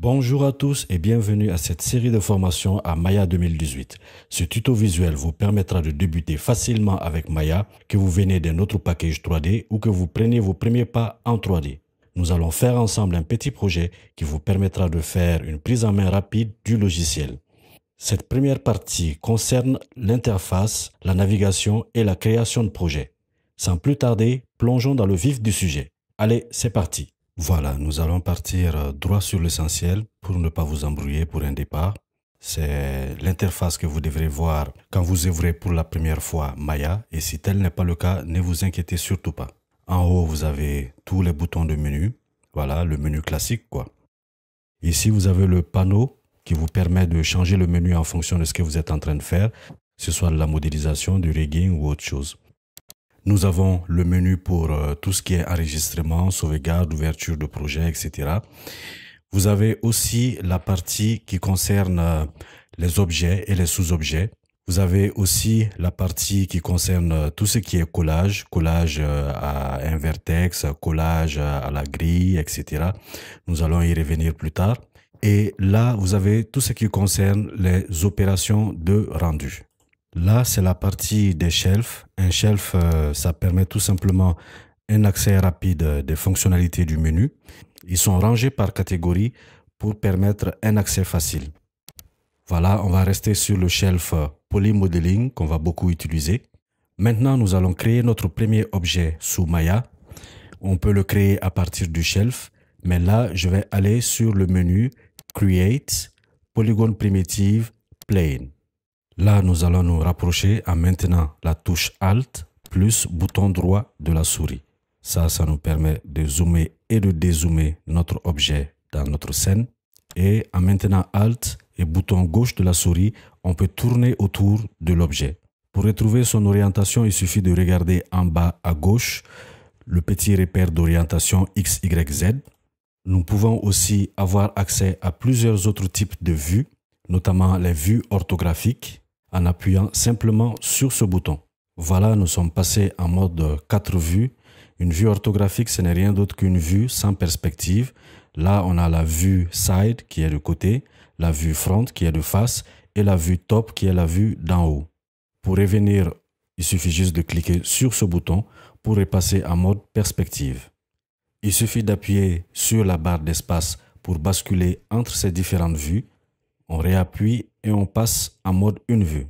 Bonjour à tous et bienvenue à cette série de formations à Maya 2018. Ce tuto visuel vous permettra de débuter facilement avec Maya, que vous venez d'un autre package 3D ou que vous preniez vos premiers pas en 3D. Nous allons faire ensemble un petit projet qui vous permettra de faire une prise en main rapide du logiciel. Cette première partie concerne l'interface, la navigation et la création de projets. Sans plus tarder, plongeons dans le vif du sujet. Allez, c'est parti voilà, nous allons partir euh, droit sur l'essentiel pour ne pas vous embrouiller pour un départ. C'est l'interface que vous devrez voir quand vous ouvrez pour la première fois Maya et si tel n'est pas le cas, ne vous inquiétez surtout pas. En haut, vous avez tous les boutons de menu. Voilà, le menu classique quoi. Ici, vous avez le panneau qui vous permet de changer le menu en fonction de ce que vous êtes en train de faire, que ce soit la modélisation, du rigging ou autre chose. Nous avons le menu pour euh, tout ce qui est enregistrement, sauvegarde, ouverture de projet, etc. Vous avez aussi la partie qui concerne euh, les objets et les sous-objets. Vous avez aussi la partie qui concerne euh, tout ce qui est collage, collage à un vertex, collage à la grille, etc. Nous allons y revenir plus tard. Et là, vous avez tout ce qui concerne les opérations de rendu. Là, c'est la partie des shelves. Un shelf, euh, ça permet tout simplement un accès rapide des fonctionnalités du menu. Ils sont rangés par catégorie pour permettre un accès facile. Voilà, on va rester sur le shelf euh, polymodeling qu'on va beaucoup utiliser. Maintenant, nous allons créer notre premier objet sous Maya. On peut le créer à partir du shelf, mais là, je vais aller sur le menu Create, Polygon Primitive, Plane. Là, nous allons nous rapprocher en maintenant la touche Alt plus bouton droit de la souris. Ça, ça nous permet de zoomer et de dézoomer notre objet dans notre scène. Et en maintenant Alt et bouton gauche de la souris, on peut tourner autour de l'objet. Pour retrouver son orientation, il suffit de regarder en bas à gauche le petit repère d'orientation XYZ. Nous pouvons aussi avoir accès à plusieurs autres types de vues notamment les vues orthographiques, en appuyant simplement sur ce bouton. Voilà, nous sommes passés en mode 4 vues. Une vue orthographique, ce n'est rien d'autre qu'une vue sans perspective. Là, on a la vue side qui est de côté, la vue front qui est de face et la vue top qui est la vue d'en haut. Pour revenir, il suffit juste de cliquer sur ce bouton pour repasser en mode perspective. Il suffit d'appuyer sur la barre d'espace pour basculer entre ces différentes vues on réappuie et on passe en mode une vue.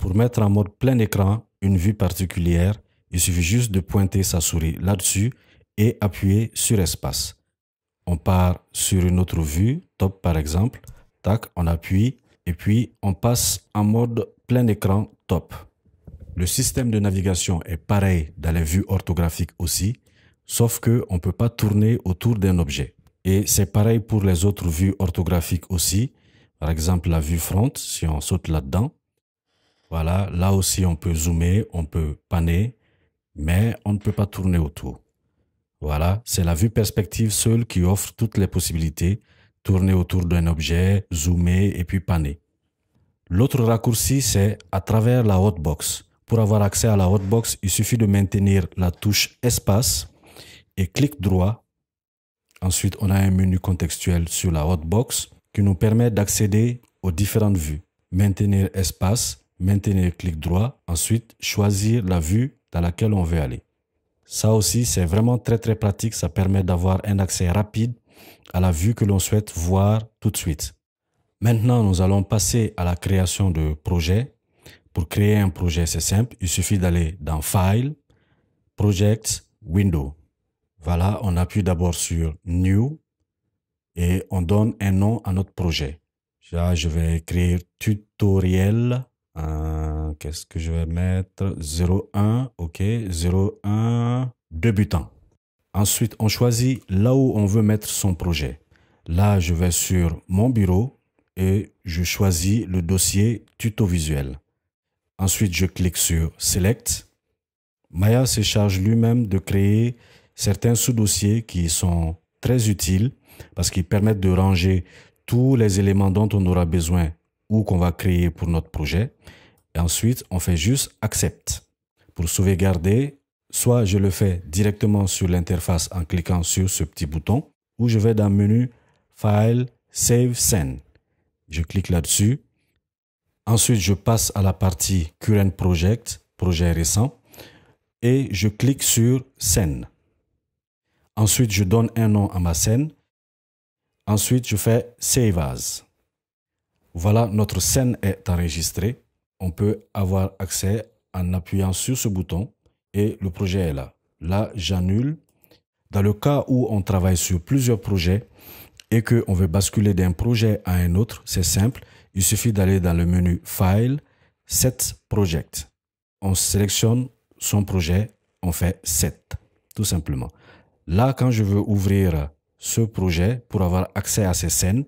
Pour mettre en mode plein écran une vue particulière, il suffit juste de pointer sa souris là-dessus et appuyer sur espace. On part sur une autre vue, top par exemple, tac, on appuie et puis on passe en mode plein écran top. Le système de navigation est pareil dans les vues orthographiques aussi, sauf que on peut pas tourner autour d'un objet. Et c'est pareil pour les autres vues orthographiques aussi, par exemple, la vue front, si on saute là-dedans, voilà, là aussi on peut zoomer, on peut paner, mais on ne peut pas tourner autour. Voilà, c'est la vue perspective seule qui offre toutes les possibilités, tourner autour d'un objet, zoomer et puis paner. L'autre raccourci, c'est à travers la hotbox. Pour avoir accès à la hotbox, il suffit de maintenir la touche espace et clic droit. Ensuite, on a un menu contextuel sur la hotbox qui nous permet d'accéder aux différentes vues. Maintenir espace, maintenir clic droit, ensuite choisir la vue dans laquelle on veut aller. Ça aussi, c'est vraiment très très pratique, ça permet d'avoir un accès rapide à la vue que l'on souhaite voir tout de suite. Maintenant, nous allons passer à la création de projet. Pour créer un projet, c'est simple, il suffit d'aller dans File, Projects, Window. Voilà, on appuie d'abord sur New, et on donne un nom à notre projet. Là, je vais écrire tutoriel. Hein, qu'est-ce que je vais mettre 01, ok, 01 débutant. Ensuite, on choisit là où on veut mettre son projet. Là, je vais sur mon bureau et je choisis le dossier tuto visuel. Ensuite, je clique sur Select. Maya se charge lui-même de créer certains sous-dossiers qui sont très utiles parce qu'ils permettent de ranger tous les éléments dont on aura besoin ou qu'on va créer pour notre projet. Et ensuite, on fait juste accept. Pour sauvegarder, soit je le fais directement sur l'interface en cliquant sur ce petit bouton, ou je vais dans le menu File, Save Scene. Je clique là-dessus. Ensuite, je passe à la partie Current Project, projet récent, et je clique sur Scène. Ensuite, je donne un nom à ma scène Ensuite, je fais Save As. Voilà, notre scène est enregistrée. On peut avoir accès en appuyant sur ce bouton et le projet est là. Là, j'annule. Dans le cas où on travaille sur plusieurs projets et qu'on veut basculer d'un projet à un autre, c'est simple. Il suffit d'aller dans le menu File, Set Project. On sélectionne son projet, on fait Set, tout simplement. Là, quand je veux ouvrir ce projet pour avoir accès à ces scènes.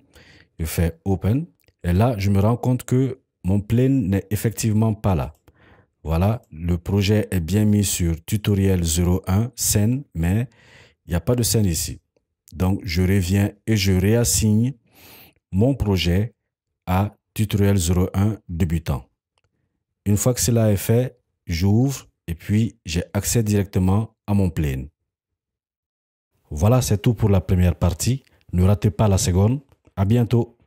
Je fais Open. Et là, je me rends compte que mon plane n'est effectivement pas là. Voilà, le projet est bien mis sur tutoriel 01 scène, mais il n'y a pas de scène ici. Donc, je reviens et je réassigne mon projet à tutoriel 01 débutant. Une fois que cela est fait, j'ouvre et puis j'ai accès directement à mon plane. Voilà, c'est tout pour la première partie. Ne ratez pas la seconde. À bientôt.